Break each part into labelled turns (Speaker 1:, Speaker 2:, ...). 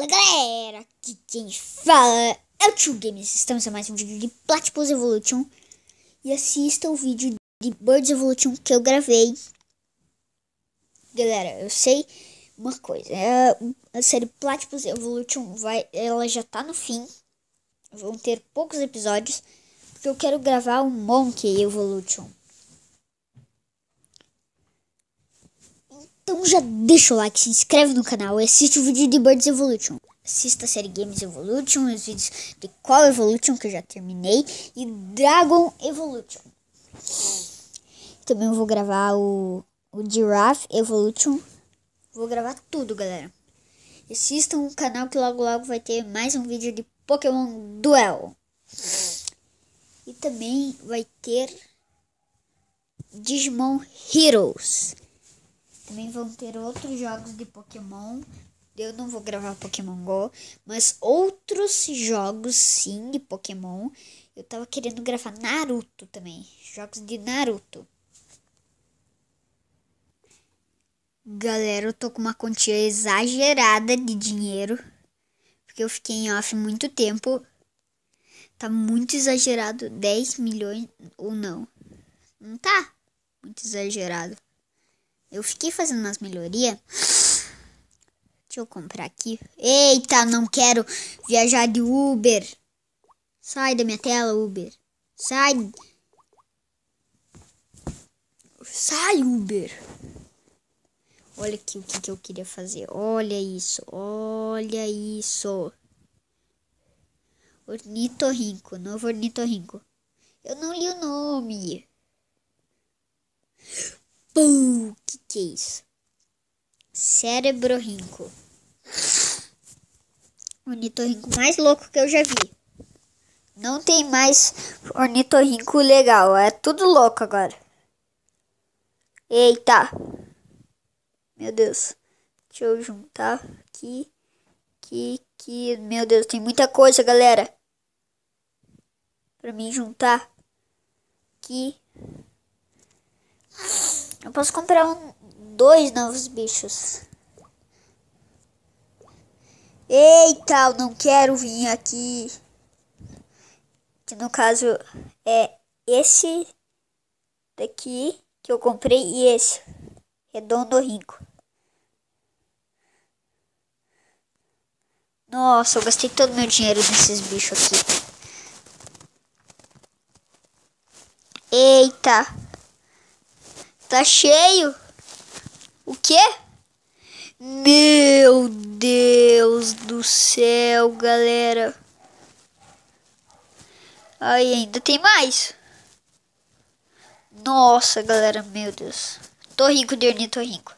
Speaker 1: Fala galera, aqui quem fala é o Tio Games. Estamos a mais um vídeo de Platypus Evolution. E assista o vídeo de Birds Evolution que eu gravei. Galera, eu sei uma coisa: é, a série Platypus Evolution vai, ela já tá no fim. Vão ter poucos episódios. Porque eu quero gravar o um Monkey Evolution. Então já deixa o like, se inscreve no canal e assiste o vídeo de Birds Evolution. Assista a série Games Evolution, os vídeos de Qual Evolution, que eu já terminei, e Dragon Evolution. Também vou gravar o, o Giraffe Evolution. Vou gravar tudo, galera. Assistam o canal que logo logo vai ter mais um vídeo de Pokémon Duel. E também vai ter Digimon Heroes. Também vão ter outros jogos de Pokémon. Eu não vou gravar Pokémon Go, mas outros jogos sim de Pokémon. Eu tava querendo gravar Naruto também. Jogos de Naruto. Galera, eu tô com uma quantia exagerada de dinheiro. Porque eu fiquei em off muito tempo. Tá muito exagerado 10 milhões ou não? Não tá? Muito exagerado. Eu fiquei fazendo umas melhorias. Deixa eu comprar aqui. Eita, não quero viajar de Uber. Sai da minha tela, Uber. Sai. Sai, Uber. Olha aqui o que, que eu queria fazer. Olha isso. Olha isso. Ornitorrinco. Novo ornitorrinco. Eu não li o nome. Uh, que que é isso? Cérebro rinco. O ornitorrinco mais louco que eu já vi. Não tem mais ornitorrinco legal. É tudo louco agora. Eita. Meu Deus. Deixa eu juntar aqui. Que, que, meu Deus, tem muita coisa, galera. Pra mim juntar. Aqui. Eu posso comprar um, dois novos bichos. Eita, eu não quero vir aqui. Que no caso é esse daqui que eu comprei e esse. Redondo rico. Nossa, eu gastei todo meu dinheiro nesses bichos aqui. Eita! Tá cheio. O quê? Meu Deus do céu, galera. Aí ainda tem mais. Nossa, galera, meu Deus. Tô rico, Derni, tô rico.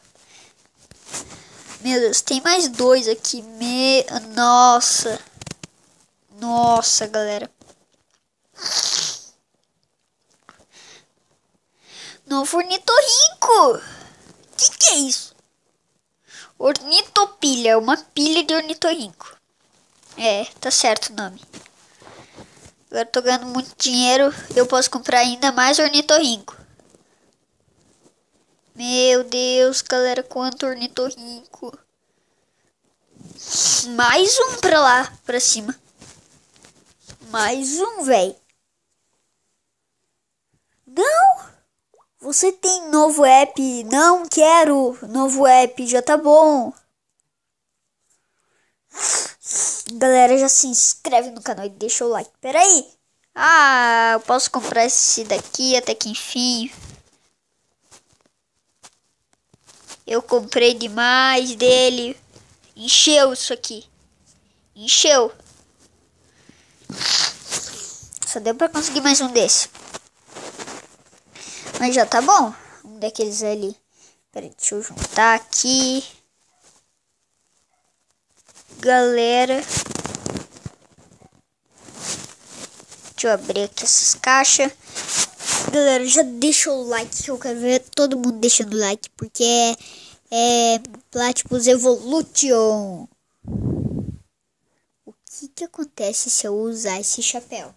Speaker 1: Meu Deus, tem mais dois aqui. Me... Nossa. Nossa, galera. Novo ornitorrinco! Que que é isso? Ornitopilha, é uma pilha de ornitorrinco. É, tá certo o nome. Agora tô ganhando muito dinheiro, eu posso comprar ainda mais ornitorrinco. Meu Deus, galera, quanto ornitorrinco. Mais um pra lá, pra cima. Mais um, velho. Não! Você tem novo app? Não quero novo app, já tá bom. Galera, já se inscreve no canal e deixa o like. Peraí. Ah, eu posso comprar esse daqui até que enfim. Eu comprei demais dele. Encheu isso aqui. Encheu. Só deu pra conseguir mais um desse. Mas já tá bom. Um daqueles ali. Peraí, deixa eu juntar aqui. Galera. Deixa eu abrir aqui essas caixas. Galera, já deixa o like. Eu quero ver todo mundo deixando like. Porque é, é Platypus Evolution. O que que acontece se eu usar esse chapéu?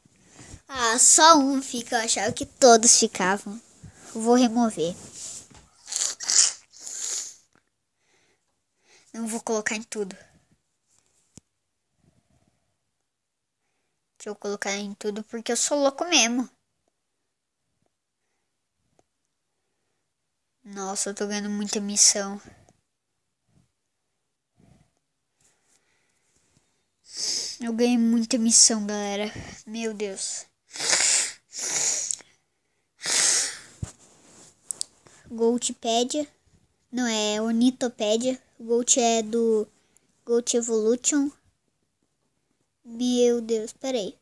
Speaker 1: Ah, só um fica. Eu achava que todos ficavam. Vou remover. Não vou colocar em tudo. Deixa eu colocar em tudo porque eu sou louco mesmo. Nossa, eu tô ganhando muita missão. Eu ganhei muita missão, galera. Meu Deus. Goldpedia. Não, é Onitopedia. Gold é do Gold Evolution. Meu Deus, peraí.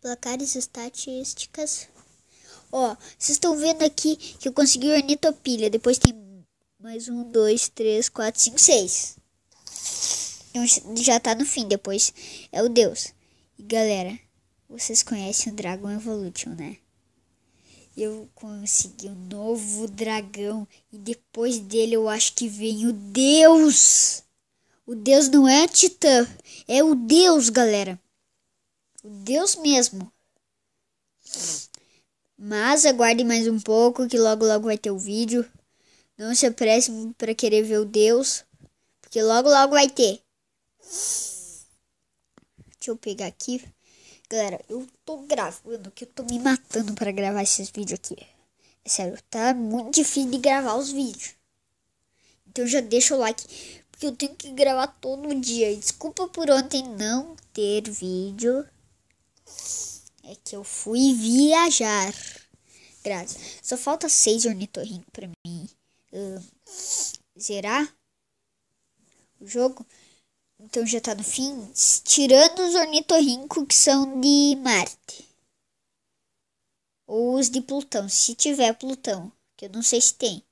Speaker 1: Placares estatísticas. Ó, vocês estão vendo aqui que eu consegui o Ornitopilha. Depois tem mais um, dois, três, quatro, cinco, seis. Então, já tá no fim, depois é o Deus. E galera, vocês conhecem o Dragon Evolution, né? eu consegui um novo dragão e depois dele eu acho que vem o Deus. O Deus não é Titã, é o Deus, galera. O Deus mesmo. Mas aguarde mais um pouco que logo logo vai ter o vídeo. Não se apresse para querer ver o Deus, porque logo logo vai ter. Deixa eu pegar aqui. Galera, eu tô gravando que eu tô me matando para gravar esses vídeos aqui. É sério, tá muito difícil de gravar os vídeos. Então já deixa o like, porque eu tenho que gravar todo dia. desculpa por ontem não ter vídeo. É que eu fui viajar. Graças. Só falta seis ornitorrinco pra mim. Uh, ah, zerar o jogo. Então já tá no fim. Tirando os ornitorrinco que são de Marte. Ou os de Plutão, se tiver Plutão. Que eu não sei se tem.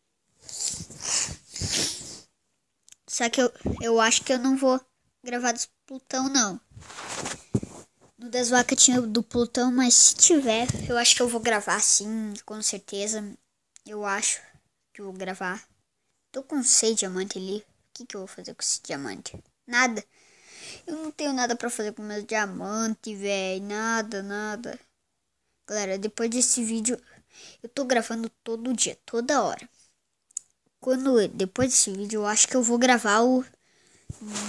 Speaker 1: Só que eu, eu acho que eu não vou gravar dos Plutão, não. No das vacas tinha do Plutão, mas se tiver, eu acho que eu vou gravar sim, com certeza. Eu acho que eu vou gravar. Tô com seis diamantes ali. O que, que eu vou fazer com esse diamante? Nada. Eu não tenho nada para fazer com meus diamantes, velho. Nada, nada. Galera, depois desse vídeo, eu tô gravando todo dia, toda hora. Quando depois desse vídeo, eu acho que eu vou gravar o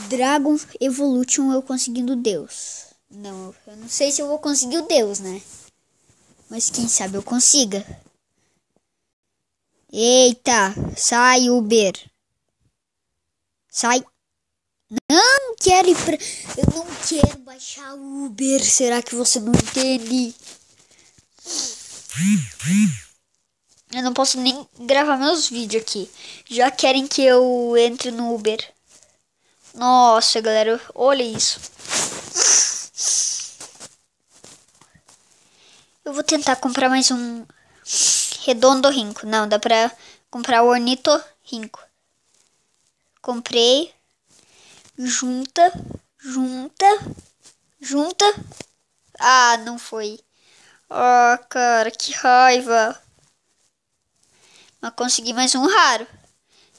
Speaker 1: Dragon Evolution eu conseguindo Deus. Não, eu não sei se eu vou conseguir o Deus, né? Mas quem sabe eu consiga. Eita, sai Uber. Sai. Não quero ir pra... Eu não quero baixar o Uber. Será que você não entende? Eu não posso nem gravar meus vídeos aqui. Já querem que eu entre no Uber. Nossa, galera, olha isso. Eu vou tentar comprar mais um redondo rinco. Não, dá pra comprar o ornito rinco. Comprei junta, junta, junta. Ah, não foi. ó oh, cara, que raiva. Mas consegui mais um raro.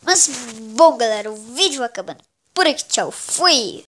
Speaker 1: Mas bom, galera, o vídeo acabando por aqui. Tchau, fui!